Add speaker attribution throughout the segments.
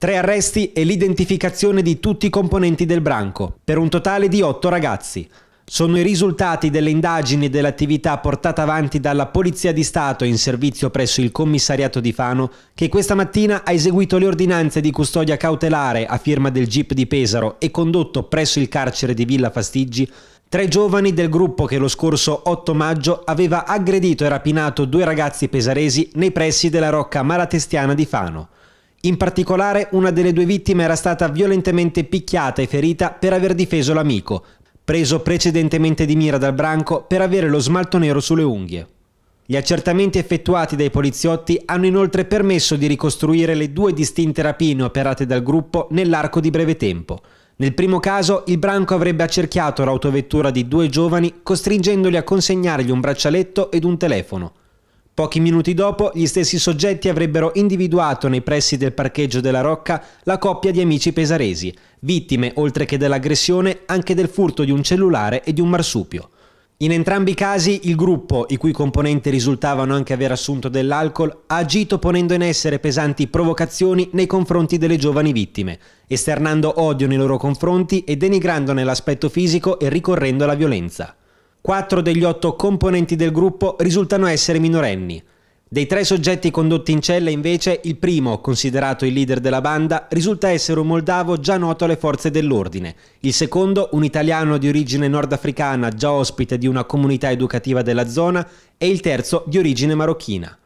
Speaker 1: Tre arresti e l'identificazione di tutti i componenti del branco, per un totale di otto ragazzi. Sono i risultati delle indagini e dell'attività portata avanti dalla Polizia di Stato in servizio presso il commissariato di Fano che questa mattina ha eseguito le ordinanze di custodia cautelare a firma del GIP di Pesaro e condotto presso il carcere di Villa Fastiggi Tre giovani del gruppo che lo scorso 8 maggio aveva aggredito e rapinato due ragazzi pesaresi nei pressi della rocca malatestiana di Fano. In particolare una delle due vittime era stata violentemente picchiata e ferita per aver difeso l'amico, preso precedentemente di mira dal branco per avere lo smalto nero sulle unghie. Gli accertamenti effettuati dai poliziotti hanno inoltre permesso di ricostruire le due distinte rapine operate dal gruppo nell'arco di breve tempo. Nel primo caso il branco avrebbe accerchiato l'autovettura di due giovani costringendoli a consegnargli un braccialetto ed un telefono. Pochi minuti dopo, gli stessi soggetti avrebbero individuato nei pressi del parcheggio della Rocca la coppia di amici pesaresi, vittime, oltre che dell'aggressione, anche del furto di un cellulare e di un marsupio. In entrambi i casi il gruppo, i cui componenti risultavano anche aver assunto dell'alcol, ha agito ponendo in essere pesanti provocazioni nei confronti delle giovani vittime, esternando odio nei loro confronti e denigrandone l'aspetto fisico e ricorrendo alla violenza. Quattro degli otto componenti del gruppo risultano essere minorenni. Dei tre soggetti condotti in cella, invece, il primo, considerato il leader della banda, risulta essere un moldavo già noto alle forze dell'ordine, il secondo un italiano di origine nordafricana già ospite di una comunità educativa della zona e il terzo di origine marocchina.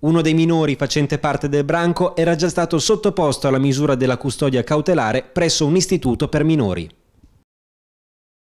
Speaker 1: Uno dei minori facente parte del branco era già stato sottoposto alla misura della custodia cautelare presso un istituto per minori.